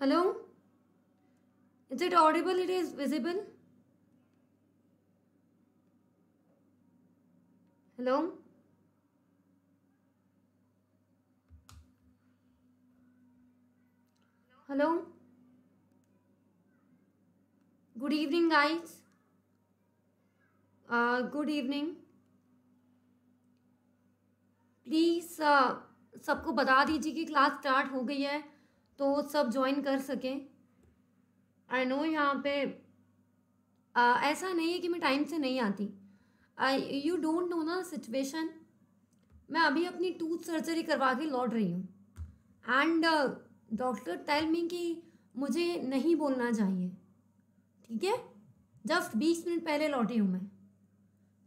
hello is it audible it is visible hello hello good evening guys uh, good evening please uh, सबको बता दीजिए कि class start हो गई है तो सब ज्वाइन कर सकें आई नो यहाँ पे आ, ऐसा नहीं है कि मैं टाइम से नहीं आती आई यू डोंट नो ना सिचुएशन मैं अभी अपनी टूथ सर्जरी करवा के लौट रही हूँ एंड डॉक्टर टेल मी कि मुझे नहीं बोलना चाहिए ठीक है जस्ट बीस मिनट पहले लौटी हूँ मैं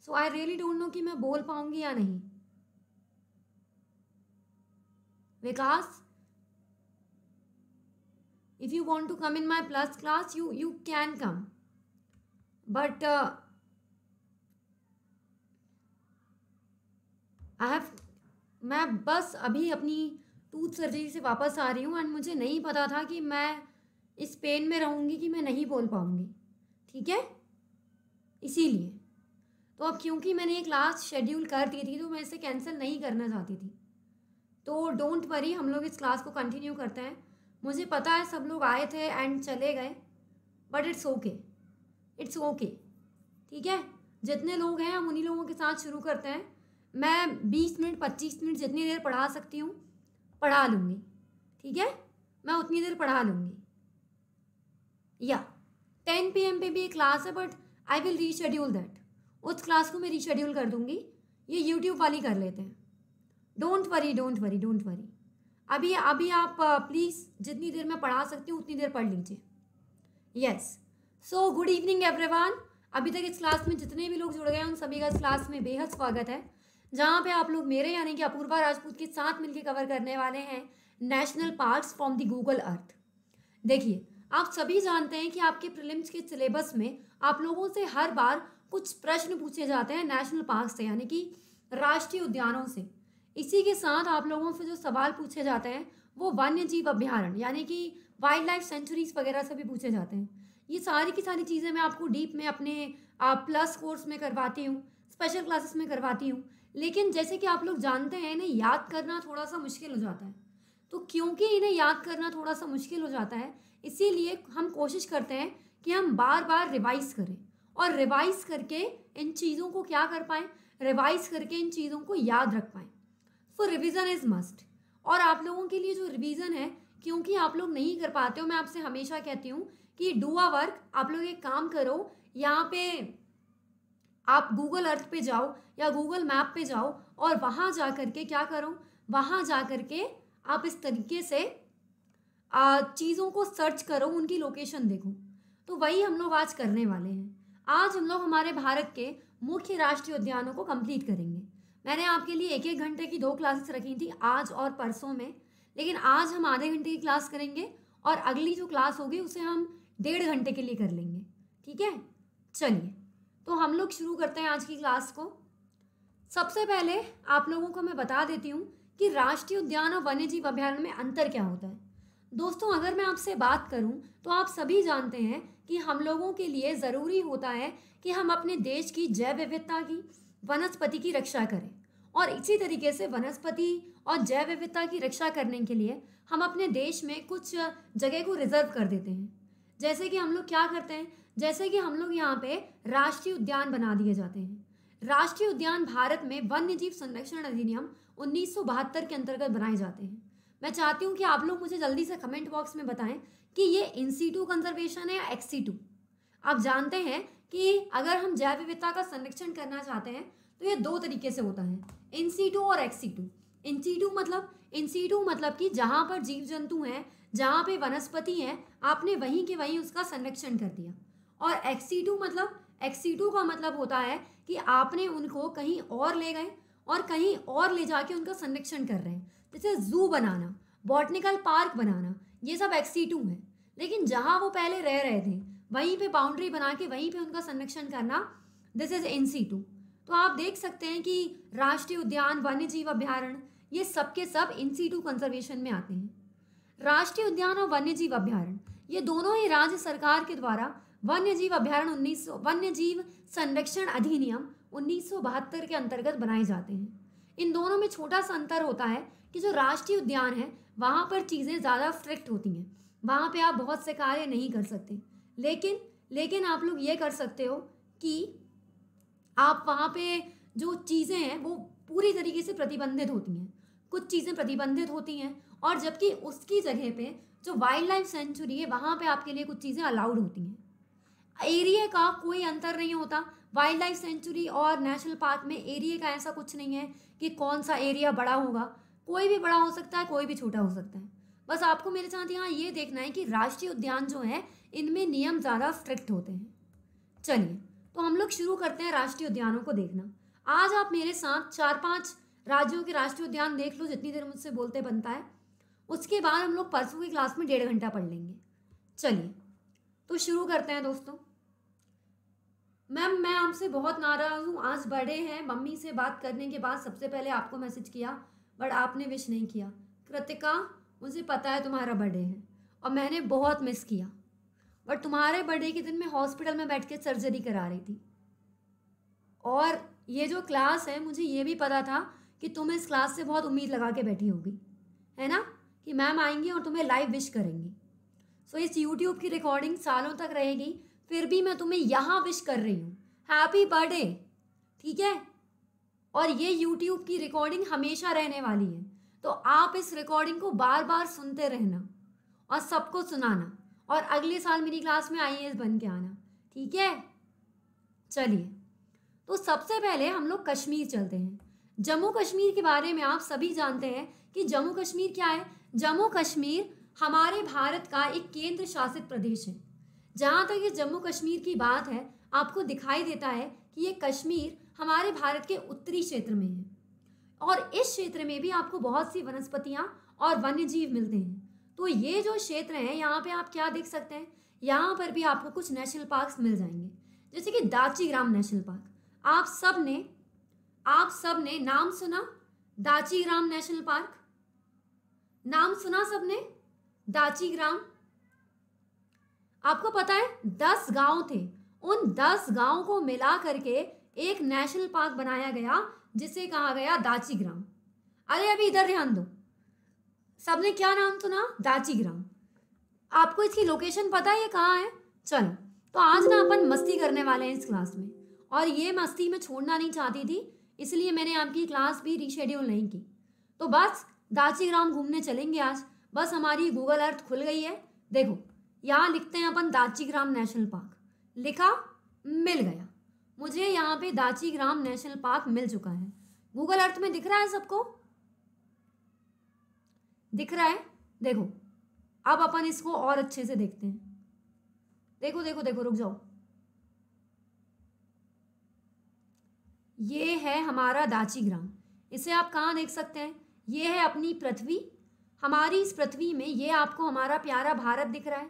so I really don't know कि मैं बोल पाऊँगी या नहीं Vikas if you want to come in my plus class you you can come but uh, I have मैं बस अभी अपनी टूथ सर्जरी से वापस आ रही हूँ एंड मुझे नहीं पता था कि मैं इस पेन में रहूँगी कि मैं नहीं बोल पाऊँगी ठीक है इसीलिए तो अब क्योंकि मैंने ये क्लास शेड्यूल कर दी थी तो मैं इसे कैंसिल नहीं करना चाहती थी तो डोंट वरी हम लोग इस क्लास को कंटिन्यू करते हैं मुझे पता है सब लोग आए थे एंड चले गए but it's okay it's okay ठीक है जितने लोग हैं हम उन्हीं लोगों के साथ शुरू करते हैं मैं बीस मिनट पच्चीस मिनट जितनी देर पढ़ा सकती हूँ पढ़ा लूँगी ठीक है मैं उतनी देर पढ़ा लूँगी या टेन पी एम पे भी एक क्लास है but I will reschedule that उस क्लास को मैं रीशेड्यूल कर दूँगी ये यूट्यूब वाली कर लेते हैं don't worry don't worry don't worry अभी अभी आप प्लीज़ जितनी देर में पढ़ा सकती हूँ उतनी देर पढ़ लीजिए yes so good evening everyone अभी तक इस क्लास में जितने भी लोग जुड़ गए हैं उन सभी का इस क्लास में बेहद स्वागत है जहाँ पे आप लोग मेरे यानी कि अपूर्वा राजपूत के साथ मिलकर कवर करने वाले हैं national parks from the Google Earth देखिए आप सभी जानते हैं कि आपके प्रिलिम्स के सिलेबस में आप लोगों से हर बार कुछ प्रश्न पूछे जाते हैं नेशनल पार्क से यानी कि राष्ट्रीय उद्यानों से इसी के साथ आप लोगों से जो सवाल पूछे जाते हैं वो वन्य जीव अभ्यारण यानी कि वाइल्ड लाइफ सेंचुरीज वगैरह से भी पूछे जाते हैं ये सारी की सारी चीज़ें मैं आपको डीप में अपने आप प्लस कोर्स में करवाती हूँ स्पेशल क्लासेस में करवाती हूँ लेकिन जैसे कि आप लोग जानते हैं इन्हें याद करना थोड़ा सा मुश्किल हो जाता है तो क्योंकि इन्हें याद करना थोड़ा सा मुश्किल हो जाता है इसीलिए हम कोशिश करते हैं कि हम बार बार रिवाइज़ करें और रिवाइज़ करके इन चीज़ों को क्या कर पाएँ रिवाइज़ करके इन चीज़ों को याद रख पाएँ तो रिविज़न इज़ मस्ट और आप लोगों के लिए जो रिविज़न है क्योंकि आप लोग नहीं कर पाते हो मैं आपसे हमेशा कहती हूँ कि डू आ वर्क आप लोग एक काम करो यहाँ पे आप गूगल अर्थ पे जाओ या गूगल मैप पे जाओ और वहाँ जा कर के क्या करो वहाँ जा कर के आप इस तरीके से चीज़ों को सर्च करो उनकी लोकेशन देखो तो वही हम लोग आज करने वाले हैं आज हम लोग हमारे भारत के मुख्य राष्ट्रीय उद्यानों को कंप्लीट करेंगे मैंने आपके लिए एक एक घंटे की दो क्लासेस रखी थी आज और परसों में लेकिन आज हम आधे घंटे की क्लास करेंगे और अगली जो क्लास होगी उसे हम डेढ़ घंटे के लिए कर लेंगे ठीक है चलिए तो हम लोग शुरू करते हैं आज की क्लास को सबसे पहले आप लोगों को मैं बता देती हूँ कि राष्ट्रीय उद्यान और वन्य जीव अभ्यारण्य में अंतर क्या होता है दोस्तों अगर मैं आपसे बात करूं तो आप सभी जानते हैं कि हम लोगों के लिए ज़रूरी होता है कि हम अपने देश की जैव विविधता की वनस्पति की रक्षा करें और इसी तरीके से वनस्पति और जैव विविधता की रक्षा करने के लिए हम अपने देश में कुछ जगह को रिजर्व कर देते हैं जैसे कि हम लोग क्या करते हैं जैसे कि हम लोग यहाँ पे राष्ट्रीय उद्यान बना दिए जाते हैं राष्ट्रीय उद्यान भारत में वन्य जीव संरक्षण अधिनियम उन्नीस के अंतर्गत बनाए जाते हैं मैं चाहती हूँ कि आप लोग मुझे जल्दी से कमेंट बॉक्स में बताएं कि ये इंसीटू कंजर्वेशन है या एक्सीटू आप जानते हैं कि अगर हम जैव विविधता का संरक्षण करना चाहते हैं तो ये दो तरीके से होता है इन टू और एक्स टू इन टू मतलब इन टू मतलब कि जहाँ पर जीव जंतु हैं जहाँ पे वनस्पति हैं आपने वहीं के वहीं उसका संरक्षण कर दिया और टू मतलब टू का मतलब होता है कि आपने उनको कहीं और ले गए और कहीं और ले जाके उनका संरक्षण कर रहे हैं जैसे जू बनाना बॉटनिकल पार्क बनाना ये सब एक्सीटू है लेकिन जहाँ वो पहले रह रहे थे वहीं पे बाउंड्री बना के वहीं पे उनका संरक्षण करना दिस इज सी टू तो आप देख सकते हैं कि राष्ट्रीय उद्यान वन्य जीव अभ्यारण ये सबके सब इन सी टू कंजर्वेशन में आते हैं राष्ट्रीय उद्यान और वन्य जीव अभ्यारण ये दोनों ही राज्य सरकार के द्वारा वन्य जीव अभ्यारण उन्नीस वन्य जीव संरक्षण अधिनियम उन्नीस के अंतर्गत बनाए जाते हैं इन दोनों में छोटा सा अंतर होता है कि जो राष्ट्रीय उद्यान है वहाँ पर चीज़ें ज़्यादा स्ट्रिक्ट होती हैं वहाँ पे आप बहुत से कार्य नहीं कर सकते लेकिन लेकिन आप लोग ये कर सकते हो कि आप वहाँ पे जो चीज़ें हैं वो पूरी तरीके से प्रतिबंधित होती हैं कुछ चीज़ें प्रतिबंधित होती हैं और जबकि उसकी जगह पे जो वाइल्ड लाइफ सेंचुरी है वहाँ पे आपके लिए कुछ चीज़ें अलाउड होती हैं एरिया का कोई अंतर नहीं होता वाइल्ड लाइफ सेंचुरी और नेशनल पार्क में एरिया का ऐसा कुछ नहीं है कि कौन सा एरिया बड़ा होगा कोई भी बड़ा हो सकता है कोई भी छोटा हो सकता है बस आपको मेरे साथ यहाँ ये देखना है कि राष्ट्रीय उद्यान जो है इनमें नियम ज़्यादा स्ट्रिक्ट होते हैं चलिए तो हम लोग शुरू करते हैं राष्ट्रीय उद्यानों को देखना आज आप मेरे साथ चार पाँच राज्यों के राष्ट्रीय उद्यान देख लो जितनी देर मुझसे बोलते बनता है उसके बाद हम लोग परसों की क्लास में डेढ़ घंटा पढ़ लेंगे चलिए तो शुरू करते हैं दोस्तों मैम मैं आपसे बहुत नाराज़ हूँ आज बड़े हैं मम्मी से बात करने के बाद सबसे पहले आपको मैसेज किया बट आपने विश नहीं किया कृतिका मुझे पता है तुम्हारा बर्थडे है और मैंने बहुत मिस किया बट तुम्हारे बर्थडे के दिन मैं हॉस्पिटल में बैठ के सर्जरी करा रही थी और ये जो क्लास है मुझे ये भी पता था कि तुम इस क्लास से बहुत उम्मीद लगा के बैठी होगी है ना कि मैम आएंगी और तुम्हें लाइव विश करेंगी सो so, इस यूट्यूब की रिकॉर्डिंग सालों तक रहेगी फिर भी मैं तुम्हें यहाँ विश कर रही हूँ हैप्पी बर्थडे ठीक है और ये यूट्यूब की रिकॉर्डिंग हमेशा रहने वाली है तो आप इस रिकॉर्डिंग को बार बार सुनते रहना और सबको सुनाना और अगले साल मेरी क्लास में आई बन के आना ठीक है चलिए तो सबसे पहले हम लोग कश्मीर चलते हैं जम्मू कश्मीर के बारे में आप सभी जानते हैं कि जम्मू कश्मीर क्या है जम्मू कश्मीर हमारे भारत का एक केंद्र शासित प्रदेश है जहाँ तक ये जम्मू कश्मीर की बात है आपको दिखाई देता है कि ये कश्मीर हमारे भारत के उत्तरी क्षेत्र में है और इस क्षेत्र में भी आपको बहुत सी वनस्पतियाँ और वन्य जीव मिलते हैं तो ये जो क्षेत्र हैं यहाँ पे आप क्या देख सकते हैं यहाँ पर भी आपको कुछ नेशनल पार्क्स मिल जाएंगे जैसे कि दाची ग्राम नेशनल पार्क आप सब ने आप सब ने नाम सुना दाची ग्राम नेशनल पार्क नाम सुना सबने दाची ग्राम आपको पता है दस गांव थे उन दस गांव को मिला करके एक नेशनल पार्क बनाया गया जिसे कहा गया दाची ग्राम अरे अभी इधर ध्यान दो सबने क्या नाम सुना दाची ग्राम आपको इसकी लोकेशन पता है ये कहाँ है चलो तो आज ना अपन मस्ती करने वाले हैं इस क्लास में और ये मस्ती मैं छोड़ना नहीं चाहती थी इसलिए मैंने आपकी क्लास भी रिशेड्यूल नहीं की तो बस दाची ग्राम घूमने चलेंगे आज बस हमारी गूगल अर्थ खुल गई है देखो यहाँ लिखते हैं अपन दाची ग्राम नेशनल पार्क लिखा मिल गया मुझे यहाँ पे दाची ग्राम नेशनल पार्क मिल चुका है गूगल अर्थ में दिख रहा है सबको दिख रहा है देखो अब अपन इसको और अच्छे से देखते हैं देखो देखो देखो रुक जाओ ये है हमारा दाची ग्राम इसे आप कहाँ देख सकते हैं ये है अपनी पृथ्वी हमारी इस पृथ्वी में ये आपको हमारा प्यारा भारत दिख रहा है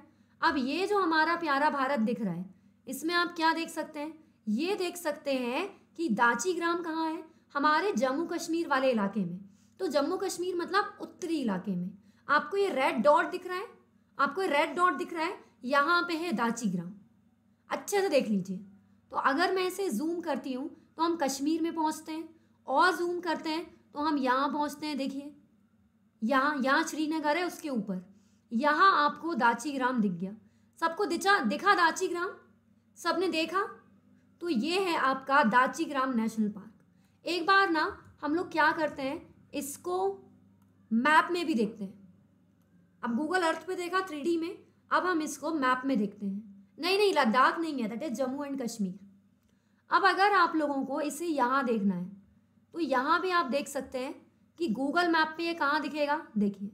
अब ये जो हमारा प्यारा भारत दिख रहा है इसमें आप क्या देख सकते हैं ये देख सकते हैं कि दाची ग्राम कहाँ है हमारे जम्मू कश्मीर वाले इलाके में तो जम्मू कश्मीर मतलब उत्तरी इलाके में आपको ये रेड डॉट दिख रहा है आपको ये रेड डॉट दिख रहा है यहाँ पे है दाची ग्राम अच्छे से देख लीजिए तो अगर मैं इसे जूम करती हूँ तो हम कश्मीर में पहुँचते हैं और जूम करते हैं तो हम यहाँ पहुँचते हैं देखिए यहाँ यहाँ श्रीनगर है उसके ऊपर यहाँ आपको दाची ग्राम दिख गया सबको दिखा दिखा दाची ग्राम सब ने देखा तो ये है आपका दाची ग्राम नेशनल पार्क एक बार ना हम लोग क्या करते हैं इसको मैप में भी देखते हैं अब गूगल अर्थ पे देखा थ्री में अब हम इसको मैप में देखते हैं नहीं नहीं लद्दाख नहीं है that is Jammu and Kashmir अब अगर आप लोगों को इसे यहाँ देखना है तो यहाँ भी आप देख सकते हैं कि गूगल मैप पे ये कहाँ दिखेगा देखिए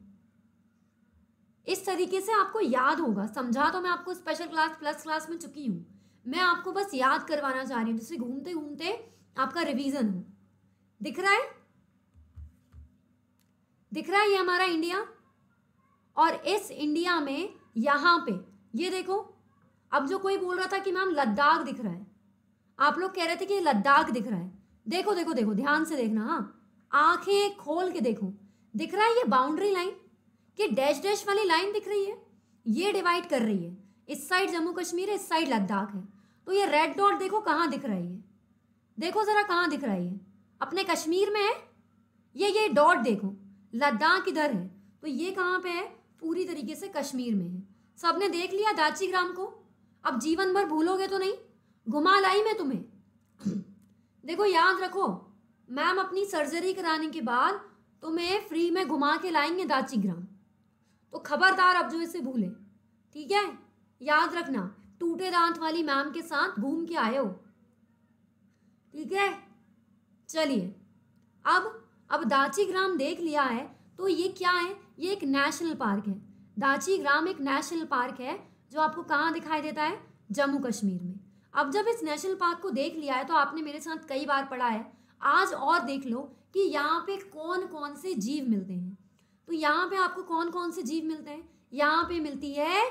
इस तरीके से आपको याद होगा समझा तो मैं आपको स्पेशल क्लास प्लस क्लास में चुकी हूँ मैं आपको बस याद करवाना चाह रही हूँ जिससे घूमते घूमते आपका रिवीजन हो दिख रहा है दिख रहा है ये हमारा इंडिया और इस इंडिया में यहाँ पे ये देखो अब जो कोई बोल रहा था कि मैम लद्दाख दिख रहा है आप लोग कह रहे थे कि लद्दाख दिख रहा है देखो देखो देखो ध्यान से देखना हाँ आंखें खोल के देखो दिख रहा है ये बाउंड्री लाइन कि डैश डैश वाली लाइन दिख रही है ये डिवाइड कर रही है इस साइड जम्मू कश्मीर है इस साइड लद्दाख है तो ये रेड डॉट देखो कहाँ दिख रही है देखो ज़रा कहाँ दिख रही है अपने कश्मीर में है ये ये डॉट देखो लद्दाख इधर है तो ये कहाँ पे है पूरी तरीके से कश्मीर में है सबने देख लिया दाची ग्राम को अब जीवन भर भूलोगे तो नहीं घुमा लाई मैं तुम्हें देखो याद रखो मैम अपनी सर्जरी कराने के बाद तुम्हें फ्री में घुमा के लाएंगे दाची ग्राम तो खबरदार अब जो इसे भूले ठीक है याद रखना टूटे दांत वाली मैम के साथ घूम के आए हो ठीक है चलिए अब अब दाची ग्राम देख लिया है तो ये क्या है ये एक नेशनल पार्क है दाची ग्राम एक नेशनल पार्क है जो आपको कहाँ दिखाई देता है जम्मू कश्मीर में अब जब इस नेशनल पार्क को देख लिया है तो आपने मेरे साथ कई बार पढ़ा है आज और देख लो कि यहाँ पे कौन कौन से जीव मिलते हैं तो यहाँ पे आपको कौन कौन से जीव मिलते हैं यहाँ पे मिलती है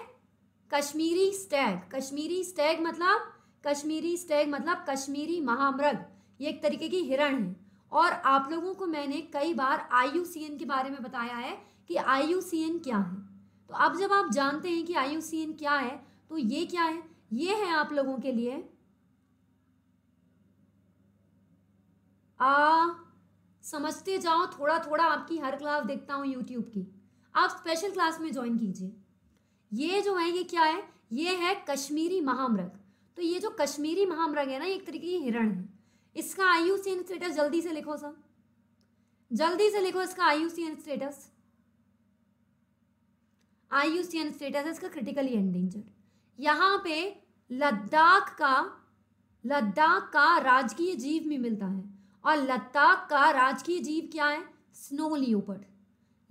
कश्मीरी स्टैग कश्मीरी स्टैग मतलब कश्मीरी स्टैग मतलब कश्मीरी महामृग ये एक तरीके की हिरण है और आप लोगों को मैंने कई बार आई के बारे में बताया है कि आई क्या है तो अब जब आप जानते हैं कि आई क्या है तो ये क्या है ये है आप लोगों के लिए आ समझते जाओ थोड़ा थोड़ा आपकी हर क्लास देखता हूँ यूट्यूब की आप स्पेशल क्लास में ज्वाइन कीजिए ये जो है ये क्या है ये है कश्मीरी महामृग तो ये जो कश्मीरी महामृग है ना एक तरीके की हिरण है इसका आई यू स्टेटस जल्दी से लिखो सर जल्दी से लिखो इसका I U status I U status इसका क्रिटिकली एंडेंजर्ड यहाँ पे लद्दाख का लद्दाख का राजकीय जीव भी मिलता है और लद्दाख का राजकीय जीव क्या है स्नो लियोपड़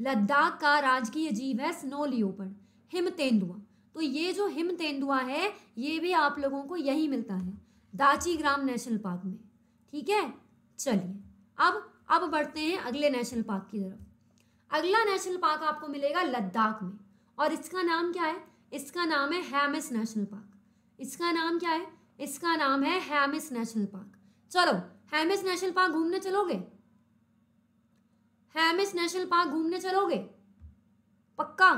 लद्दाख का राजकीय जीव है स्नो लियोपड़ हिम तेंदुआ तो ये जो हिम तेंदुआ है ये भी आप लोगों को यही मिलता है दाची ग्राम नेशनल पार्क में ठीक है चलिए अब अब बढ़ते हैं अगले नेशनल पार्क की तरफ अगला नेशनल पार्क आपको मिलेगा लद्दाख में और इसका नाम क्या है इसका नाम है हैमिस नेशनल पार्क इसका नाम क्या है इसका नाम है हैमिस नेशनल पार्क चलो हैमिस नेशनल पार्क घूमने चलोगे हैमिस नेशनल पार्क घूमने चलोगे पक्का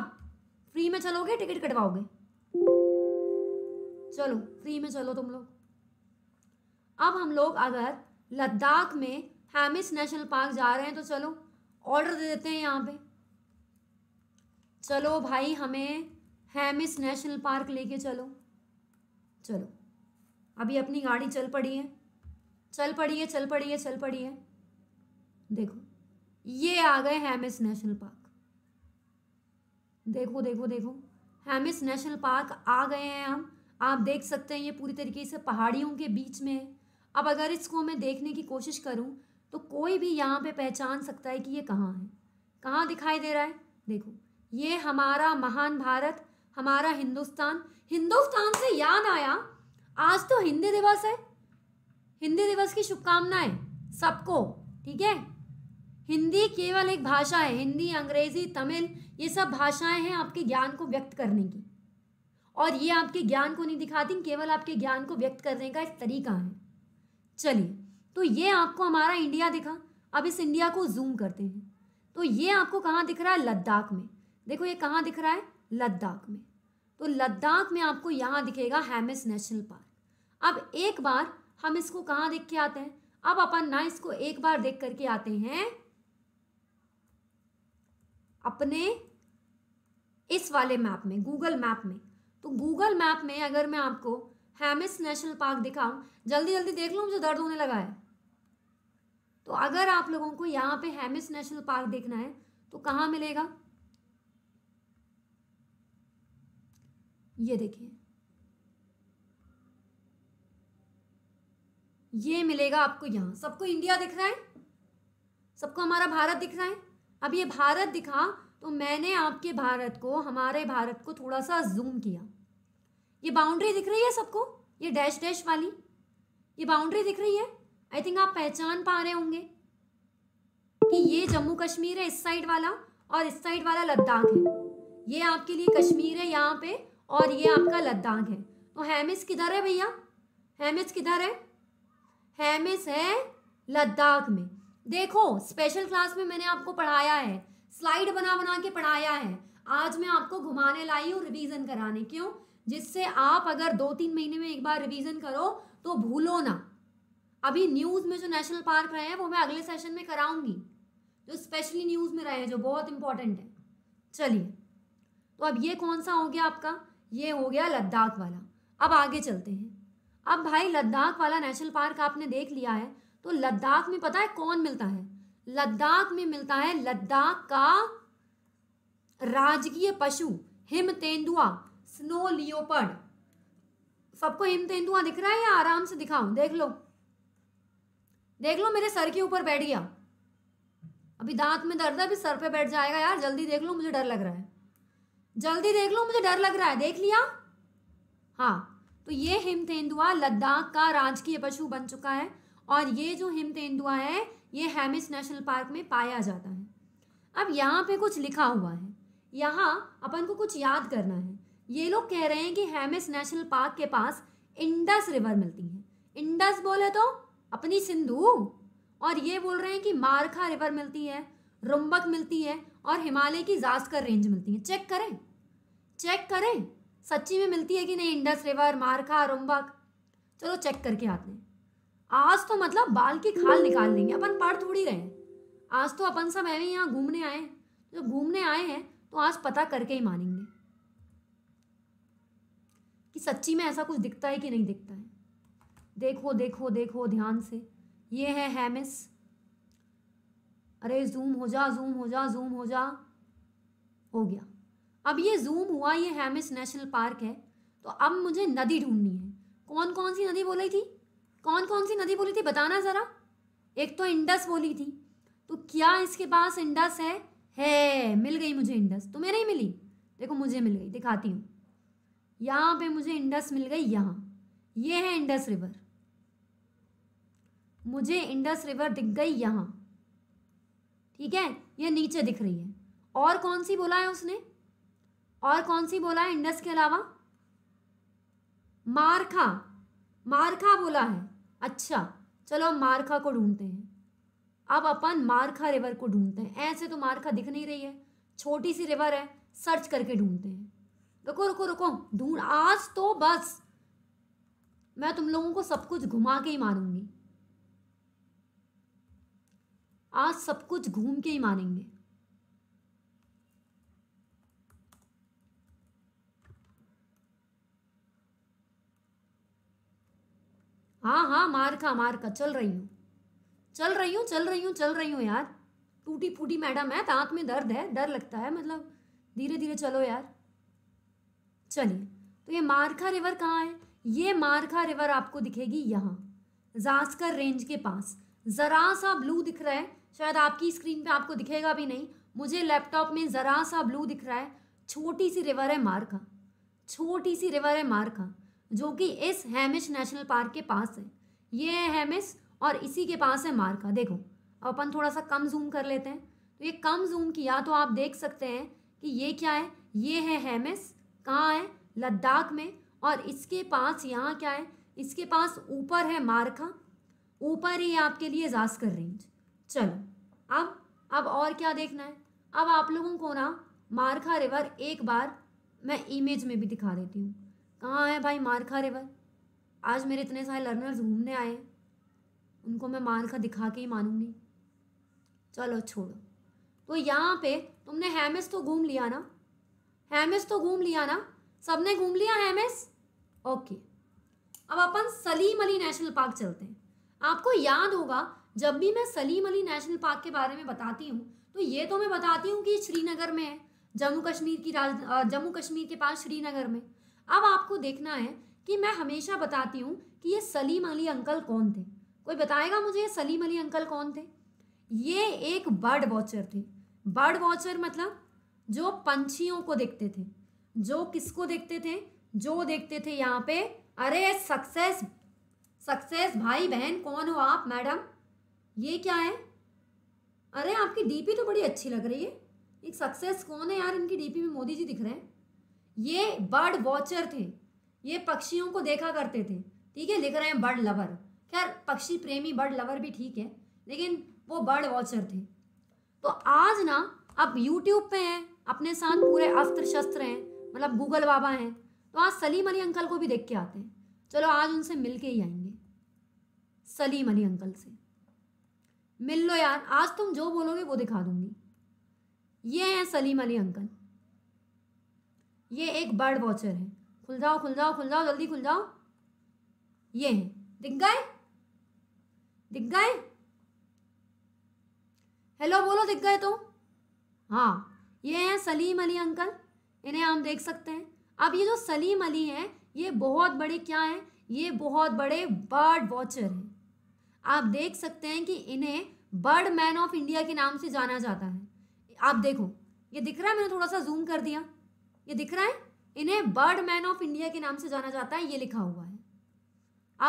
फ्री में चलोगे टिकट कटवाओगे चलो फ्री में चलो तुम लोग अब हम लोग अगर लद्दाख में हैमिस नेशनल पार्क जा रहे हैं तो चलो ऑर्डर दे देते हैं यहाँ पे चलो भाई हमें हैमिस नेशनल पार्क लेके चलो चलो अभी अपनी गाड़ी चल पड़ी है चल पड़ी है चल पड़ी है चल पड़ी है देखो ये आ गए हैमिस नेशनल पार्क देखो देखो देखो हैमिस नेशनल पार्क आ गए हैं हम आप देख सकते हैं ये पूरी तरीके से पहाड़ियों के बीच में है अब अगर इसको मैं देखने की कोशिश करूँ तो कोई भी यहाँ पे पहचान सकता है कि ये कहाँ है कहाँ दिखाई दे रहा है देखो ये हमारा महान भारत हमारा हिंदुस्तान हिंदुस्तान से याद आया आज तो हिंदी दिवस है हिंदी दिवस की शुभकामनाएं सबको ठीक है हिंदी केवल एक भाषा है हिंदी अंग्रेजी तमिल ये सब भाषाएं हैं आपके ज्ञान को व्यक्त करने की और ये आपके ज्ञान को नहीं दिखाती केवल आपके ज्ञान को व्यक्त करने का एक तरीका है चलिए तो ये आपको हमारा इंडिया दिखा अब इस इंडिया को जूम करते हैं तो ये आपको कहाँ दिख रहा है लद्दाख में देखो ये कहाँ दिख रहा है लद्दाख में तो लद्दाख में आपको यहाँ दिखेगा हैमिस नेशनल पार्क अब एक बार हम इसको कहाँ देख के आते हैं अब अपन ना इसको एक बार देख करके आते हैं अपने इस वाले मैप में गूगल मैप में तो गूगल मैप में अगर मैं आपको हैमिस नेशनल पार्क दिखाऊँ जल्दी जल्दी देख लो मुझे दर्द होने लगा है तो अगर आप लोगों को यहाँ पे हैमिस नेशनल पार्क देखना है तो कहाँ मिलेगा ये देखिए ये मिलेगा आपको यहाँ सबको इंडिया दिख रहा है सबको हमारा भारत दिख रहा है अब ये भारत दिखा तो मैंने आपके भारत को हमारे भारत को थोड़ा सा जूम किया ये बाउंड्री दिख रही है सबको ये डैश डैश वाली ये बाउंड्री दिख रही है आई थिंक आप पहचान पा रहे होंगे कि ये जम्मू कश्मीर है इस साइड वाला और इस साइड वाला लद्दाख है ये आपके लिए कश्मीर है यहाँ पे और ये आपका लद्दाख है तो हैमिस किधर है भैया हैमिस किधर है हैमिस है लद्दाख में देखो स्पेशल क्लास में मैंने आपको पढ़ाया है स्लाइड बना बना के पढ़ाया है आज मैं आपको घुमाने लाई हूँ रिवीजन कराने क्यों जिससे आप अगर दो तीन महीने में एक बार रिवीजन करो तो भूलो ना अभी न्यूज़ में जो नेशनल पार्क रहे हैं वो मैं अगले सेशन में कराऊंगी जो स्पेशली न्यूज़ में रहे हैं जो बहुत इंपॉर्टेंट है चलिए तो अब ये कौन सा हो गया आपका ये हो गया लद्दाख वाला अब आगे चलते हैं अब भाई लद्दाख वाला नेशनल पार्क आपने देख लिया है तो लद्दाख में पता है कौन मिलता है लद्दाख में मिलता है लद्दाख का राजकीय पशु हिम तेंदुआ स्नो लियोपर्ड सबको हिम तेंदुआ दिख रहा है या आराम से दिखाऊं देख लो देख लो मेरे सर के ऊपर बैठ गया अभी दांत में दर्द है अभी सर पे बैठ जाएगा यार जल्दी देख लो मुझे डर लग रहा है जल्दी देख लो मुझे डर लग रहा है देख लिया हाँ तो ये हिम तेंदुआ लद्दाख का राजकीय पशु बन चुका है और ये जो हिम तेंदुआ है ये हैमिस नेशनल पार्क में पाया जाता है अब यहाँ पे कुछ लिखा हुआ है यहाँ अपन को कुछ याद करना है ये लोग कह रहे हैं कि हैमिस नेशनल पार्क के पास इंडस रिवर मिलती है इंडस बोले तो अपनी सिंधु और ये बोल रहे हैं कि मारखा रिवर मिलती है रुम्बक मिलती है और हिमालय की जास्कर रेंज मिलती है चेक करें चेक करें सच्ची में मिलती है कि नहीं इंडस रिवर मारखा रुम्बक चलो चेक करके आते हैं आज तो मतलब बाल की खाल निकाल लेंगे अपन पढ़ थोड़ी रहे आज तो अपन सब ऐसे यहाँ घूमने आए जो घूमने आए हैं तो आज पता करके ही मानेंगे कि सच्ची में ऐसा कुछ दिखता है कि नहीं दिखता है देखो देखो देखो ध्यान से ये है हैमिस अरे जूम हो जा जूम हो जा जूम हो जा हो गया अब ये जूम हुआ ये हैमिस नेशनल पार्क है तो अब मुझे नदी ढूंढनी है कौन कौन सी नदी बोली थी कौन कौन सी नदी बोली थी बताना ज़रा एक तो इंडस बोली थी तो क्या इसके पास इंडस है है मिल गई मुझे इंडस तुम्हें नहीं मिली देखो मुझे मिल गई दिखाती हूँ यहाँ पे मुझे इंडस मिल गई यहाँ ये है इंडस रिवर मुझे इंडस रिवर दिख गई यहाँ ठीक है ये नीचे दिख रही है और कौन सी बोला है उसने और कौन सी बोला है इंडस के अलावा मारखा मारखा बोला है अच्छा चलो मारखा को ढूंढते हैं अब अपन मारखा रिवर को ढूंढते हैं ऐसे तो मारखा दिख नहीं रही है छोटी सी रिवर है सर्च करके ढूंढते हैं रुको रुको रुको ढूंढ आज तो बस मैं तुम लोगों को सब कुछ घुमा के ही मारूंगी आज सब कुछ घूम के ही मारेंगे हाँ हाँ मार का मार का चल रही हूँ चल रही हूँ चल रही हूँ चल रही हूँ यार टूटी फूटी मैडम है दांत में दर्द है डर लगता है मतलब धीरे धीरे चलो यार चलिए तो ये मारखा रिवर कहाँ है ये मारखा रिवर आपको दिखेगी यहाँ जास्कर रेंज के पास ज़रा सा ब्लू दिख रहा है शायद आपकी स्क्रीन पे आपको दिखेगा भी नहीं मुझे लैपटॉप में ज़रा सा ब्लू दिख रहा है छोटी सी रिवर है मारखा छोटी सी रिवर है मारखा जो कि इस हैमिश नेशनल पार्क के पास है ये है हैमिश और इसी के पास है मारखा देखो अब अपन थोड़ा सा कम जूम कर लेते हैं तो ये कम जूम किया तो आप देख सकते हैं कि ये क्या है ये है हैमिस कहाँ है लद्दाख में और इसके पास यहाँ क्या है इसके पास ऊपर है मारखा ऊपर ही आपके लिए जास्कर रेंज चलो अब अब और क्या देखना है अब आप लोगों को ना मारखा रिवर एक बार मैं इमेज में भी दिखा देती हूँ कहाँ है भाई मारखा रिवर आज मेरे इतने सारे लर्नर्स घूमने आए हैं उनको मैं मारखा दिखा के ही मानूंगी चलो छोड़ो तो यहाँ पे तुमने हैमिस तो घूम लिया ना हैमिस तो घूम लिया ना सबने घूम लिया हैमिस ओके अब अपन सलीम अली नेशनल पार्क चलते हैं आपको याद होगा जब भी मैं सलीम अली नेशनल पार्क के बारे में बताती हूँ तो ये तो मैं बताती हूँ कि श्रीनगर में है जम्मू कश्मीर की राज जम्मू कश्मीर के पास श्रीनगर में अब आपको देखना है कि मैं हमेशा बताती हूँ कि ये सलीम अली अंकल कौन थे कोई बताएगा मुझे ये सलीम अली अंकल कौन थे ये एक बर्ड वॉचर थे बर्ड वॉचर मतलब जो पंछियों को देखते थे जो किसको देखते थे जो देखते थे यहाँ पे अरे सक्सेस सक्सेस भाई बहन कौन हो आप मैडम ये क्या है अरे आपकी डीपी तो बड़ी अच्छी लग रही है एक सक्सेस कौन है यार इनकी डीपी में मोदी जी दिख रहे हैं ये बर्ड वॉचर थे ये पक्षियों को देखा करते थे ठीक है लिख रहे हैं बर्ड लवर खैर पक्षी प्रेमी बर्ड लवर भी ठीक है लेकिन वो बर्ड वॉचर थे तो आज ना आप यूट्यूब पे हैं अपने साथ पूरे अस्त्र शस्त्र हैं मतलब गूगल बाबा हैं तो आज सलीम अली अंकल को भी देख के आते हैं चलो आज उनसे मिल के ही आएंगे सलीम अली अंकल से मिल लो यार आज तुम जो बोलोगे वो दिखा दूंगी ये हैं सलीम अली अंकल ये एक बर्ड वॉचर है खुल जाओ खुल जाओ खुल जाओ जल्दी खुल जाओ ये हैं दिख गए दिख गए हेलो बोलो दिख गए तुम हाँ ये हैं सलीम अली अंकल इन्हें हम देख सकते हैं अब ये जो सलीम अली हैं ये बहुत बड़े क्या हैं ये बहुत बड़े बर्ड वॉचर हैं आप देख सकते हैं कि इन्हें बर्ड मैन ऑफ इंडिया के नाम से जाना जाता है आप देखो ये दिख रहा है मैंने थोड़ा सा जूम कर दिया ये दिख रहा है इन्हें बर्ड मैन ऑफ इंडिया के नाम से जाना जाता है ये लिखा हुआ है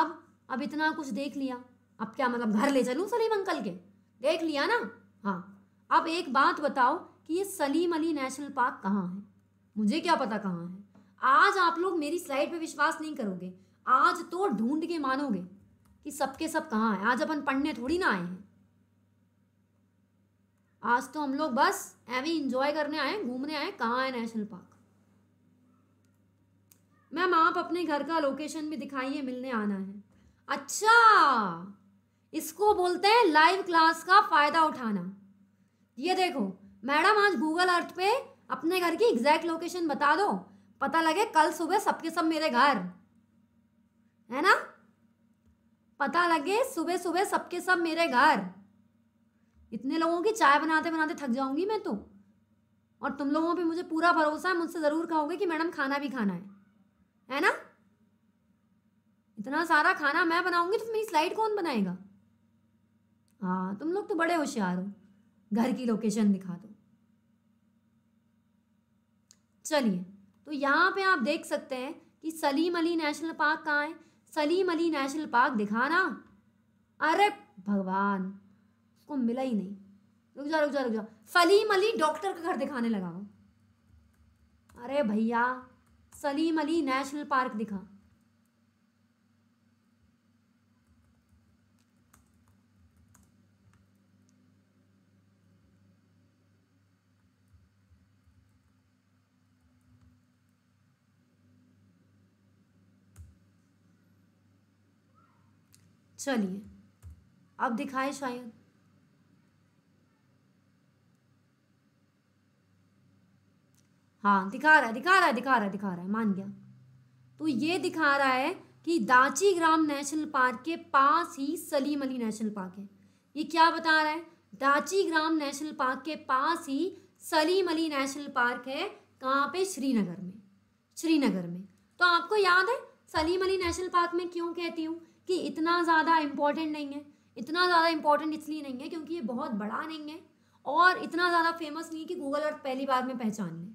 अब अब इतना कुछ देख लिया अब क्या मतलब घर ले चलूँ सलीम अंकल के देख लिया ना हाँ अब एक बात बताओ कि ये सलीम अली नेशनल पार्क कहाँ है मुझे क्या पता कहाँ है आज आप लोग मेरी स्लाइड पे विश्वास नहीं करोगे आज तो ढूंढ के मानोगे कि सबके सब कहाँ है आज अपन पढ़ने थोड़ी ना आए हैं आज तो हम लोग बस एवं इंजॉय करने आए घूमने आए कहाँ है नेशनल पार्क मैम आप अपने घर का लोकेशन भी दिखाइए मिलने आना है अच्छा इसको बोलते हैं लाइव क्लास का फ़ायदा उठाना ये देखो मैडम आज गूगल अर्थ पे अपने घर की एग्जैक्ट लोकेशन बता दो पता लगे कल सुबह सबके सब मेरे घर है ना पता लगे सुबह सुबह सबके सब मेरे घर इतने लोगों की चाय बनाते बनाते थक जाऊंगी मैं तो और तुम लोगों पे मुझे पूरा भरोसा है मुझसे ज़रूर कहोगे कि मैडम खाना भी खाना है है ना इतना सारा खाना मैं बनाऊंगी तो मेरी स्लाइड कौन बनाएगा हाँ तुम लोग तो बड़े होशियार हो घर की लोकेशन दिखा दो चलिए तो यहाँ पे आप देख सकते हैं कि सलीम अली नेशनल पार्क कहाँ है सलीम अली नेशनल पार्क दिखाना अरे भगवान उसको मिला ही नहीं रुक जा रुक जा रुक जा सलीम अली डॉक्टर का घर दिखाने लगा अरे भैया सलीम अली नेशनल पार्क दिखा चलिए अब दिखाए शायद हाँ दिखा रहा है दिखा रहा है दिखा रहा है दिखा रहा है मान गया तो ये दिखा रहा है कि दाची ग्राम नेशनल पार्क के पास ही सलीम अली नेशनल पार्क है ये क्या बता रहा है दाची ग्राम नेशनल पार्क के पास ही सलीम अली नेशनल पार्क है कहाँ पे श्रीनगर में श्रीनगर में तो आपको याद है सलीम अली नेशनल पार्क में क्यों कहती हूँ कि इतना ज़्यादा इम्पॉर्टेंट नहीं है इतना ज़्यादा इम्पॉर्टेंट इसलिए नहीं है क्योंकि ये बहुत बड़ा नहीं है और इतना ज़्यादा फेमस नहीं है कि गूगल अर्थ पहली बार में पहचान लें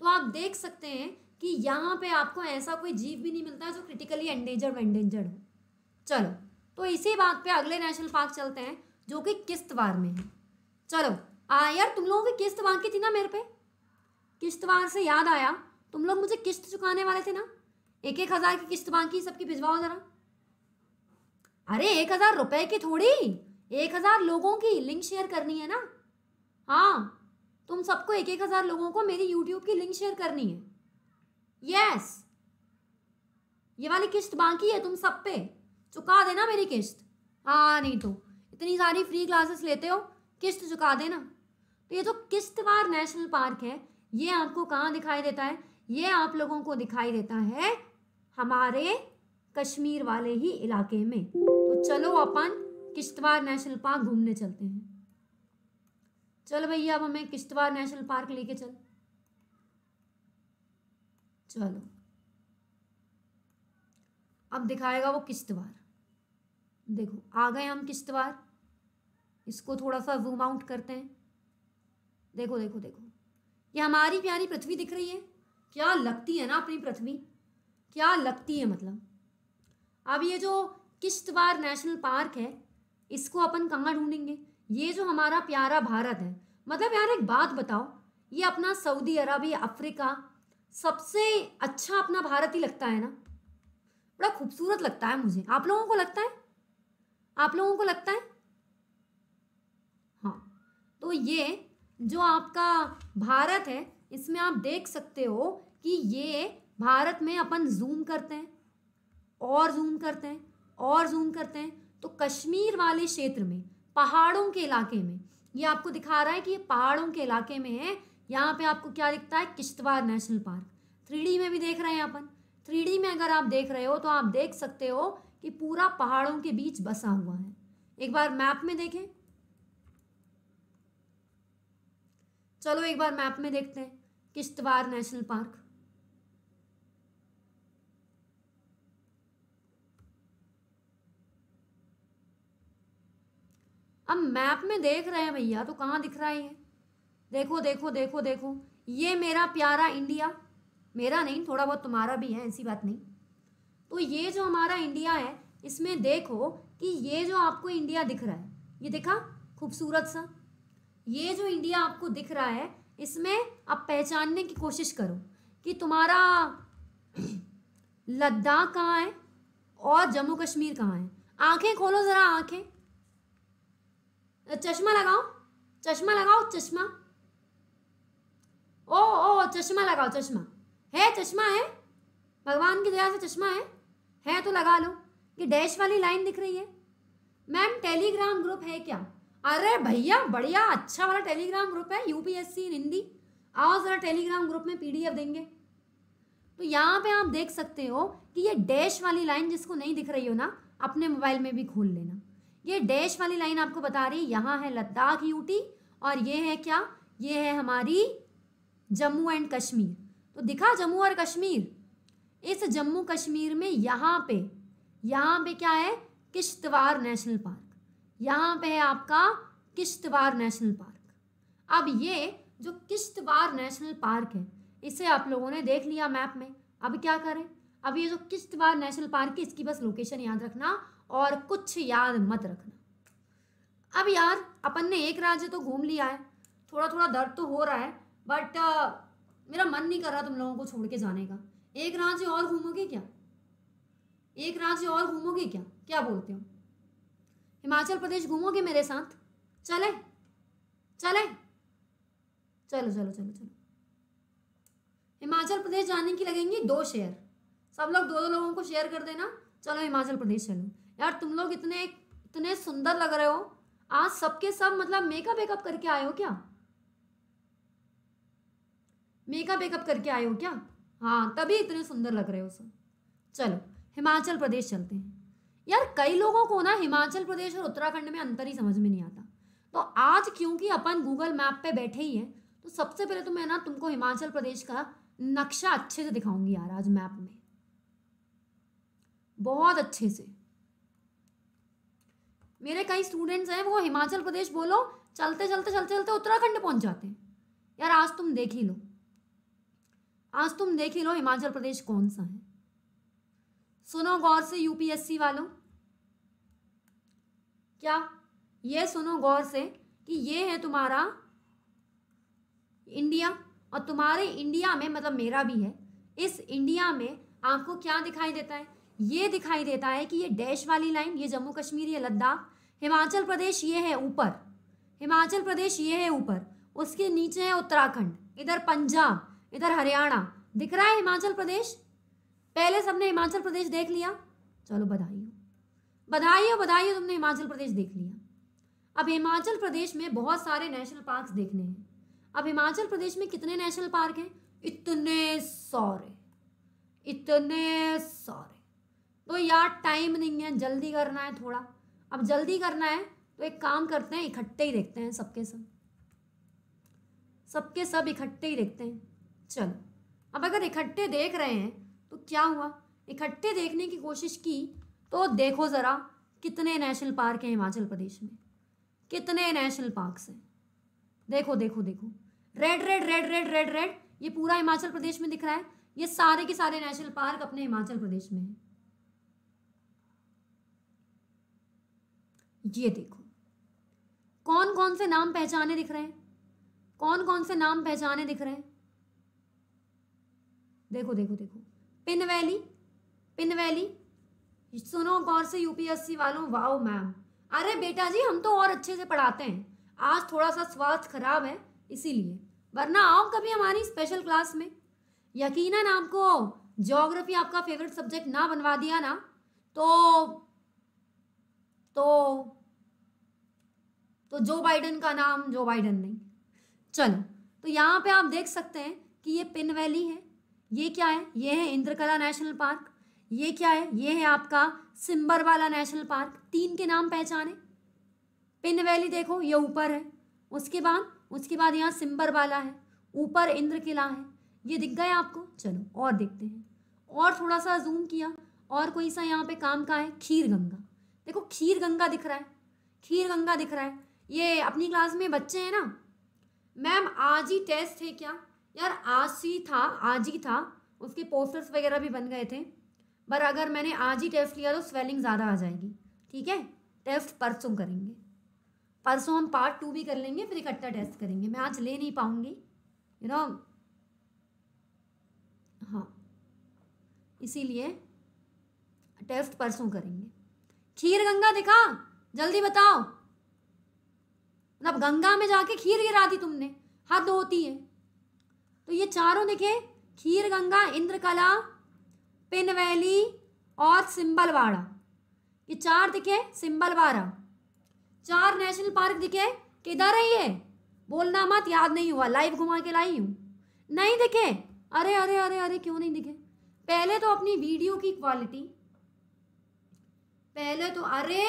तो आप देख सकते हैं कि यहाँ पे आपको ऐसा कोई जीव भी नहीं मिलता जो क्रिटिकली एंडेंजर्ड एंडेंजर्ड हो चलो तो इसी बात पे अगले नेशनल पार्क चलते हैं जो कि किश्तवाड़ में है चलो आ यार तुम लोगों की किस्त बाकी थी ना मेरे पे किश्तवाड़ से याद आया तुम लोग मुझे किस्त चुकाने वाले थे ना एक एक हज़ार की किस्त बाकी सबकी भिजवाओ ज़रा अरे एक हजार रुपए की थोड़ी एक हजार लोगों की लिंक शेयर करनी है ना हाँ तुम सबको एक एक हजार लोगों को मेरी यूट्यूब की लिंक शेयर करनी है यस ये वाली किस्त बाकी है तुम सब पे चुका देना मेरी किस्त हाँ नहीं तो इतनी सारी फ्री क्लासेस लेते हो किस्त चुका देना तो ये तो किस्तवार नेशनल पार्क है ये आपको कहाँ दिखाई देता है ये आप लोगों को दिखाई देता है हमारे कश्मीर वाले ही इलाके में तो चलो अपन किश्तवाड़ नेशनल पार्क घूमने चलते हैं चल भैया अब हमें किश्तवाड़ नेशनल पार्क लेके चल चलो अब दिखाएगा वो किश्तवाड़ देखो आ गए हम किश्तवाड़ इसको थोड़ा सा जूम आउट करते हैं देखो देखो देखो ये हमारी प्यारी पृथ्वी दिख रही है क्या लगती है ना अपनी पृथ्वी क्या लगती है मतलब अब ये जो किश्तवाड़ नेशनल पार्क है इसको अपन कहाँ ढूंढेंगे ये जो हमारा प्यारा भारत है मतलब यार एक बात बताओ ये अपना सऊदी अरब या अफ्रीका सबसे अच्छा अपना भारत ही लगता है ना बड़ा खूबसूरत लगता है मुझे आप लोगों को लगता है आप लोगों को लगता है हाँ तो ये जो आपका भारत है इसमें आप देख सकते हो कि ये भारत में अपन जूम करते हैं और जूम करते हैं और जूम करते हैं तो कश्मीर वाले क्षेत्र में पहाड़ों के इलाके में ये आपको दिखा रहा है कि ये पहाड़ों के इलाके में है यहाँ पे आपको क्या दिखता है किश्तवाड़ नेशनल पार्क थ्री में भी देख रहे हैं अपन थ्री में अगर आप देख रहे हो तो आप देख सकते हो कि पूरा पहाड़ों के बीच बसा हुआ है एक बार मैप में देखें चलो एक बार मैप में देखते हैं किश्तवाड़ नेशनल पार्क अब मैप में देख रहे हैं भैया तो कहाँ दिख रहा है ये देखो देखो देखो देखो ये मेरा प्यारा इंडिया मेरा नहीं थोड़ा बहुत तुम्हारा भी है ऐसी बात नहीं तो ये जो हमारा इंडिया है इसमें देखो कि ये जो आपको इंडिया दिख रहा है ये देखा खूबसूरत सा ये जो इंडिया आपको दिख रहा है इसमें आप पहचानने की कोशिश करो कि तुम्हारा लद्दाख कहाँ है और जम्मू कश्मीर कहाँ है आंखें खोलो ज़रा आंखें चश्मा लगाओ चश्मा लगाओ चश्मा ओ ओ चश्मा लगाओ चश्मा है चश्मा है भगवान की दया से चश्मा है है तो लगा लो ये डैश वाली लाइन दिख रही है मैम टेलीग्राम ग्रुप है क्या अरे भैया बढ़िया अच्छा वाला टेलीग्राम ग्रुप है यूपीएससी इन हिंदी आओ ज़रा टेलीग्राम ग्रुप में पीडीएफ देंगे तो यहाँ पे आप देख सकते हो कि ये डैश वाली लाइन जिसको नहीं दिख रही हो ना अपने मोबाइल में भी खोल लेना ये डैश वाली लाइन आपको बता रही है यहाँ है लद्दाख यूटी और ये है क्या ये है हमारी जम्मू एंड कश्मीर तो दिखा जम्मू और कश्मीर इस जम्मू कश्मीर में यहाँ पे यहाँ पे क्या है किश्तवाड़ नेशनल पार्क यहाँ पे है आपका किश्तवाड़ नेशनल पार्क अब ये जो किश्तवाड़ नेशनल पार्क है इसे आप लोगों ने देख लिया मैप में अब क्या करें अब ये जो किश्तवाड़ नेशनल पार्क है इसकी बस लोकेशन याद रखना और कुछ याद मत रखना अब यार अपन ने एक राज्य तो घूम लिया है थोड़ा थोड़ा दर्द तो हो रहा है बट आ, uh, मेरा मन नहीं कर रहा तुम लोगों को छोड़ के जाने का एक राज्य और घूमोगे क्या एक राज्य और घूमोगे क्या क्या बोलते हो हिमाचल प्रदेश घूमोगे मेरे साथ चले चले चलो चलो चलो चलो हिमाचल प्रदेश जाने की लगेंगी दो शेयर सब लोग दो दो लोगों को शेयर कर देना चलो हिमाचल प्रदेश चलो यार तुम लोग इतने इतने सुंदर लग रहे हो आज सबके सब मतलब मेकअप वेकअप करके आए हो क्या मेकअप वेकअप करके आए हो क्या हाँ तभी इतने सुंदर लग रहे हो सब चलो हिमाचल प्रदेश चलते हैं यार कई लोगों को ना हिमाचल प्रदेश और उत्तराखंड में अंतर ही समझ में नहीं आता तो आज क्योंकि अपन गूगल मैप पे बैठे ही हैं तो सबसे पहले तो मैं ना तुमको हिमाचल प्रदेश का नक्शा अच्छे से दिखाऊंगी यार आज मैप में बहुत अच्छे से मेरे कई स्टूडेंट्स हैं वो हिमाचल प्रदेश बोलो चलते चलते चलते चलते उत्तराखंड पहुंच जाते हैं यार आज तुम देख ही लो आज तुम देख ही लो हिमाचल प्रदेश कौन सा है सुनो गौर से यूपीएससी वालों क्या ये सुनो गौर से कि ये है तुम्हारा इंडिया और तुम्हारे इंडिया में मतलब मेरा भी है इस इंडिया में आपको क्या दिखाई देता है ये दिखाई देता है कि ये डैश वाली लाइन ये जम्मू कश्मीर ये लद्दाख हिमाचल प्रदेश ये है ऊपर हिमाचल प्रदेश ये है ऊपर उसके नीचे है उत्तराखंड इधर पंजाब इधर हरियाणा दिख रहा है हिमाचल प्रदेश पहले सबने हिमाचल प्रदेश देख लिया चलो बधाई हो बधाई हो बधाई हो तुमने हिमाचल प्रदेश देख लिया अब हिमाचल प्रदेश में बहुत सारे नेशनल पार्क देखने हैं अब हिमाचल प्रदेश में कितने नेशनल पार्क हैं इतने सारे इतने सारे तो यार टाइम नहीं है जल्दी करना है थोड़ा अब जल्दी करना है तो एक काम करते हैं इकट्ठे ही देखते हैं सबके सब सबके सब इकट्ठे ही देखते हैं चल अब अगर इकट्ठे देख रहे हैं तो क्या हुआ इकट्ठे देखने की कोशिश की तो देखो ज़रा कितने नेशनल पार्क हैं हिमाचल प्रदेश में कितने नेशनल पार्क हैं देखो देखो देखो red red red red red red ये पूरा हिमाचल प्रदेश में दिख रहा है ये सारे के सारे नेशनल पार्क अपने हिमाचल प्रदेश में है ये देखो कौन कौन से नाम पहचाने दिख रहे हैं कौन कौन से नाम पहचाने दिख रहे हैं देखो देखो देखो पिन वैली पिन वैली सुनो गौर से यूपीएससी वालों वाओ मैम अरे बेटा जी हम तो और अच्छे से पढ़ाते हैं आज थोड़ा सा स्वास्थ्य खराब है इसीलिए वरना आओ कभी हमारी स्पेशल क्लास में यकीनन आपको जोग्राफी आपका फेवरेट सब्जेक्ट ना बनवा दिया ना तो तो तो जो बाइडन का नाम जो बाइडन नहीं चलो तो यहाँ पे आप देख सकते हैं कि ये पिन वैली है ये क्या है ये है इंद्रकला नेशनल पार्क ये क्या है ये है आपका सिम्बर वाला नेशनल पार्क तीन के नाम पहचाने पिन वैली देखो ये ऊपर है उसके बाद उसके बाद यहाँ सिम्बर वाला है ऊपर इंद्र किला है ये दिख गए आपको चलो और देखते हैं और थोड़ा सा जूम किया और कोई सा यहाँ पे काम का है खीर गंगा देखो खीर गंगा दिख रहा है खीर गंगा दिख रहा है ये अपनी क्लास में बच्चे हैं ना मैम आज ही टेस्ट है क्या यार आज ही था आज ही था उसके पोस्टर्स वगैरह भी बन गए थे पर अगर मैंने आज ही टेस्ट लिया तो स्वेलिंग ज़्यादा आ जाएगी ठीक है टेस्ट परसों करेंगे परसों हम पार्ट टू भी कर लेंगे फिर इकट्ठा टेस्ट करेंगे मैं आज ले नहीं पाऊँगी यू नो हाँ इसीलिए टेस्ट परसों करेंगे खीर गंगा दिखा जल्दी बताओ मतलब गंगा में जाके खीर गिरा दी तुमने हद होती है तो ये चारों देखे खीर गंगा इंद्रकला पिनवैली और सिंबलवाड़ा ये चार दिखे सिंबलवाड़ा चार नेशनल पार्क दिखे किधर है ये बोलना मत याद नहीं हुआ लाइव घुमा के लाई हूँ नहीं दिखे अरे अरे अरे अरे क्यों नहीं दिखे पहले तो अपनी वीडियो की क्वालिटी पहले तो अरे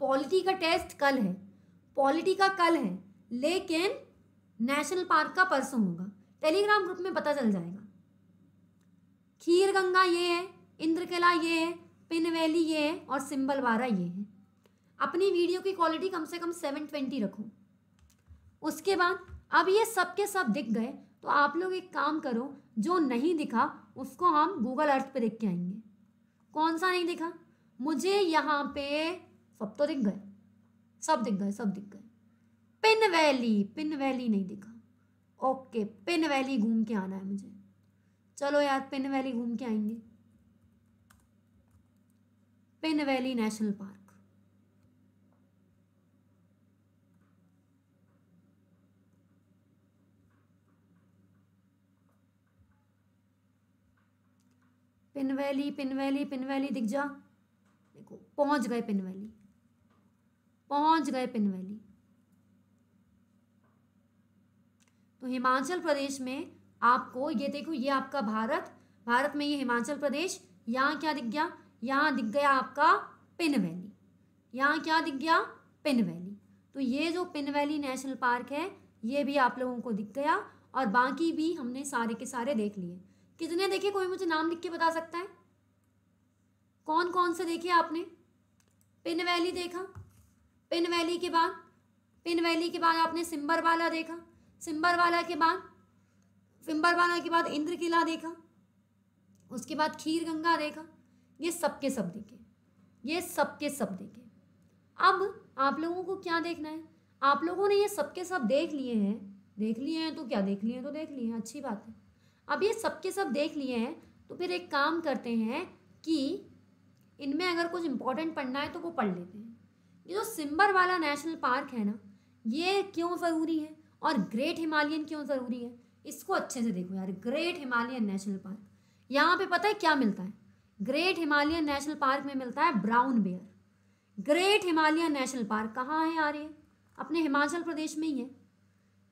पॉलिटी का टेस्ट कल है पॉलिटी का कल है लेकिन नेशनल पार्क का परसों होगा टेलीग्राम ग्रुप में पता चल जाएगा खीर गंगा ये है इंद्रकला ये है पिन वैली ये है और सिंबल वारा ये है अपनी वीडियो की क्वालिटी कम से कम सेवन ट्वेंटी रखो उसके बाद अब ये सब के सब दिख गए तो आप लोग एक काम करो जो नहीं दिखा उसको हम गूगल अर्थ पे देख के आएंगे कौन सा नहीं दिखा मुझे यहाँ पे सब तो दिख गए सब दिख गए सब दिख गए पिन वैली पिन वैली नहीं दिखा ओके पिन वैली घूम के आना है मुझे चलो यार पिन वैली घूम के आएंगे Pin valley national park Pin valley Pin valley Pin valley दिख जा देखो पहुंच गए पिन वैली पहुंच गए पिन वैली तो हिमाचल प्रदेश में आपको ये देखो ये आपका भारत भारत में ये हिमाचल प्रदेश यहाँ क्या दिख गया यहाँ दिख गया आपका पिन वैली यहाँ क्या दिख गया पिन वैली तो ये जो पिन वैली नेशनल पार्क है ये भी आप लोगों को दिख गया और बाकी भी हमने सारे के सारे देख लिए कितने देखे कोई मुझे नाम लिख के बता सकता है कौन कौन से देखे आपने पिन वैली देखा पिन वैली के बाद पिन वैली के बाद आपने सिम्बरवाला देखा सिम्बरवाला के बाद सिम्बरवाला के बाद इंद्र किला देखा उसके बाद खीर गंगा देखा ये सबके सब देखे ये सबके सब देखे अब आप लोगों को क्या देखना है आप लोगों ने ये सबके सब देख लिए हैं देख लिए हैं तो क्या देख लिए हैं तो देख लिए हैं अच्छी बात है अब ये सबके सब देख लिए हैं तो फिर एक काम करते हैं कि इनमें अगर कुछ इम्पोर्टेंट पढ़ना है तो वो पढ़ लेते हैं ये जो सिम्बर वाला नेशनल पार्क है ना ये क्यों ज़रूरी है और ग्रेट हिमालयन क्यों ज़रूरी है इसको अच्छे से देखो यार ग्रेट हिमालयन नेशनल पार्क यहाँ पे पता है क्या मिलता है ग्रेट हिमालयन नेशनल पार्क में मिलता है brown bear great Himalayan national park कहाँ है यार ये अपने हिमाचल प्रदेश में ही है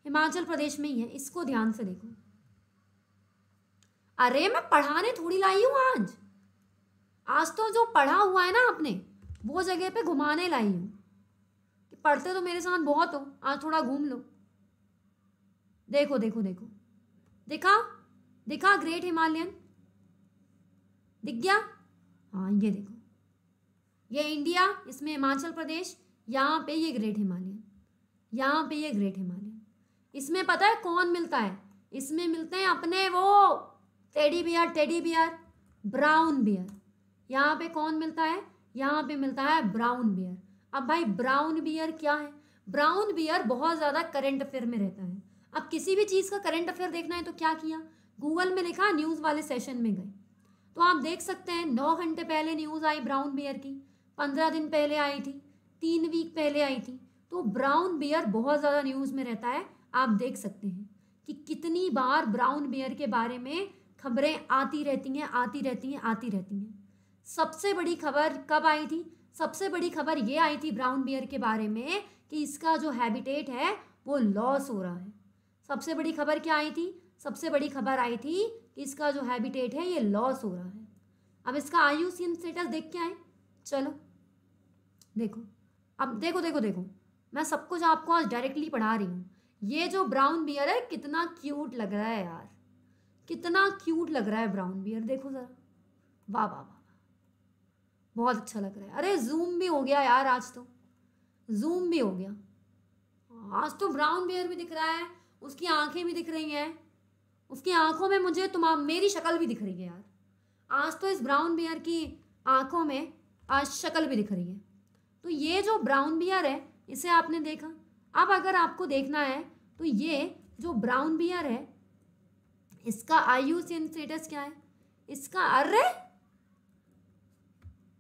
हिमाचल प्रदेश में ही है इसको ध्यान से देखो अरे मैं पढ़ाने थोड़ी लाई हूँ आज आज तो जो पढ़ा हुआ है ना आपने वो जगह पे घुमाने लाई हूँ कि पढ़ते तो मेरे साथ बहुत हो आज थोड़ा घूम लो देखो देखो देखो देखा देखा ग्रेट हिमालयन दिख गया हाँ ये देखो ये इंडिया इसमें हिमाचल प्रदेश यहाँ पे ये ग्रेट हिमालयन यहाँ पे ये ग्रेट हिमालयन इसमें पता है कौन मिलता है इसमें मिलते हैं अपने वो teddy bear teddy bear brown bear यहाँ पे कौन मिलता है यहाँ पे मिलता है ब्राउन बियर अब भाई ब्राउन बियर क्या है ब्राउन बियर बहुत ज़्यादा करंट अफेयर में रहता है अब किसी भी चीज़ का करंट अफेयर देखना है तो क्या किया गूगल में लिखा न्यूज़ वाले सेशन में गए तो आप देख सकते हैं नौ घंटे पहले न्यूज़ आई ब्राउन बियर की पंद्रह दिन पहले आई थी तीन वीक पहले आई थी तो ब्राउन बियर बहुत ज़्यादा न्यूज़ में रहता है आप देख सकते हैं कि कितनी बार ब्राउन बियर के बारे में खबरें आती रहती हैं आती रहती हैं आती रहती हैं सबसे बड़ी खबर कब आई थी सबसे बड़ी खबर ये आई थी ब्राउन बियर के बारे में कि इसका जो हैबिटेट है वो लॉस हो रहा है सबसे बड़ी खबर क्या आई थी सबसे बड़ी खबर आई थी कि इसका जो हैबिटेट है ये लॉस हो रहा है अब इसका आयु सीन स्टेटस देख के आए चलो देखो अब देखो देखो देखो मैं सब कुछ आपको आज डायरेक्टली पढ़ा रही हूँ ये जो ब्राउन बियर है कितना क्यूट लग रहा है यार कितना क्यूट लग रहा है ब्राउन बियर देखो ज़रा वाह वाह वाह बहुत अच्छा लग रहा है अरे जूम भी हो गया यार आज तो जूम भी हो गया आज तो ब्राउन बियर भी दिख रहा है उसकी आंखें भी दिख रही हैं उसकी आंखों में मुझे तुम मेरी शक्ल भी दिख रही है यार आज तो इस ब्राउन बियर की आंखों में आज शक्ल भी दिख रही है तो ये जो ब्राउन बियर है इसे आपने देखा अब अगर आपको देखना है तो ये जो ब्राउन बियर है इसका आई स्टेटस क्या है इसका अरे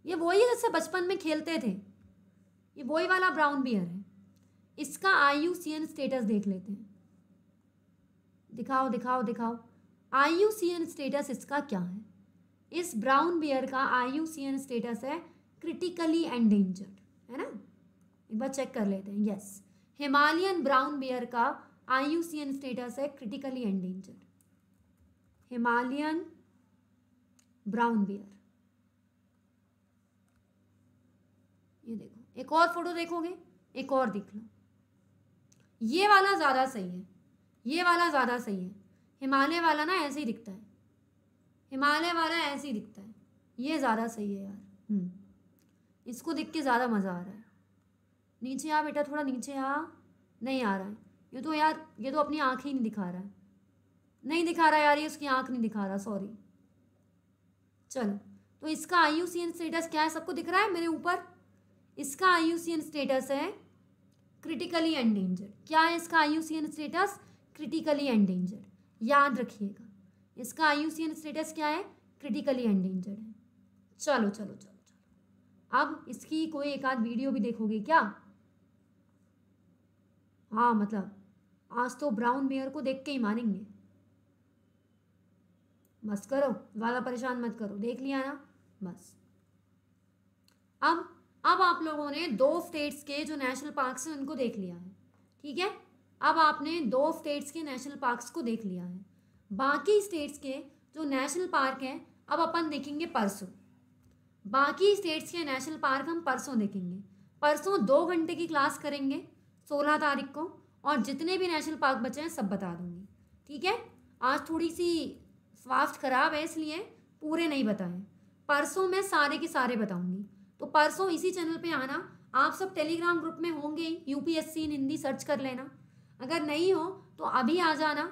ये वही जैसे बचपन में खेलते थे ये वही वाला ब्राउन बियर है इसका I U C N status देख लेते हैं दिखाओ दिखाओ दिखाओ I U C N status इसका क्या है इस ब्राउन बियर का I U C N status है क्रिटिकली एंडेंजर्ड है ना एक बार चेक कर लेते हैं यस हिमालयन ब्राउन बियर का I U C N status है critically endangered Himalayan brown bear एक और फोटो देखोगे एक और दिख लो ये वाला ज़्यादा सही है ये वाला ज़्यादा सही है हिमालय वाला ना ऐसे ही दिखता है हिमालय वाला ऐसे ही दिखता है ये ज़्यादा सही है यार हम्म। इसको देख के ज़्यादा मज़ा आ रहा है नीचे आ बेटा थोड़ा नीचे आ नहीं आ रहा है ये तो यार ये तो अपनी आँख ही नहीं दिखा रहा है नहीं दिखा रहा यार ये उसकी आँख नहीं दिखा रहा सॉरी चलो तो इसका I U C N status क्या है सबको दिख रहा है मेरे ऊपर इसका आयुसीएन स्टेटस है क्रिटिकली एंडेंजर्ड क्या है इसका आयुसीएन स्टेटस क्रिटिकली एंडेंजर्ड याद रखिएगा इसका आयुसीएन स्टेटस क्या है क्रिटिकली एंडेंजर्ड है चलो चलो चलो चलो अब इसकी कोई एक आध वीडियो भी देखोगे क्या हाँ मतलब आज तो ब्राउन बेयर को देख के ही मानेंगे बस करो ज़्यादा परेशान मत करो देख लिया ना बस अब अब आप लोगों ने दो स्टेट्स के जो नेशनल पार्क्स हैं उनको देख लिया है ठीक है अब आपने दो स्टेट्स के नेशनल पार्क्स को देख लिया है बाकी स्टेट्स के जो नेशनल पार्क हैं अब अपन देखेंगे परसों बाकी स्टेट्स के नेशनल पार्क हम परसों देखेंगे परसों दो घंटे की क्लास करेंगे सोलह तारीख को और जितने भी नेशनल पार्क बचे हैं सब बता दूंगी ठीक है आज थोड़ी सी स्वास्थ्य खराब है इसलिए पूरे नहीं बताएं परसों मैं सारे के सारे बताऊंगी तो परसों इसी चैनल पे आना आप सब टेलीग्राम ग्रुप में होंगे ही यूपीएससी इन हिंदी सर्च कर लेना अगर नहीं हो तो अभी आ जाना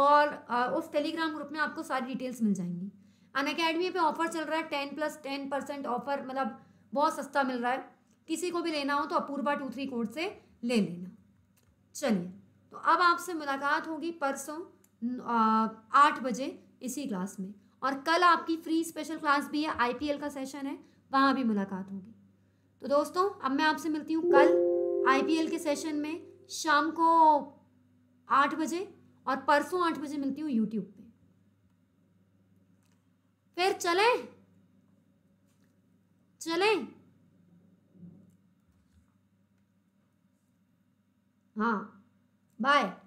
और उस टेलीग्राम ग्रुप में आपको सारी डिटेल्स मिल जाएंगी अन अकेडमी पर ऑफर चल रहा है ten plus ten percent offer मतलब बहुत सस्ता मिल रहा है किसी को भी लेना हो तो अपूर्वा टू थ्री कोड से ले लेना चलिए तो अब आपसे मुलाकात होगी परसों आठ बजे इसी क्लास में और कल आपकी फ्री स्पेशल क्लास भी है आईपीएल का सेशन है वहाँ भी मुलाकात होगी तो दोस्तों अब मैं आपसे मिलती हूँ कल आईपीएल के सेशन में शाम को आठ बजे और परसों आठ बजे मिलती हूँ यूट्यूब पे फिर चले चले हाँ बाय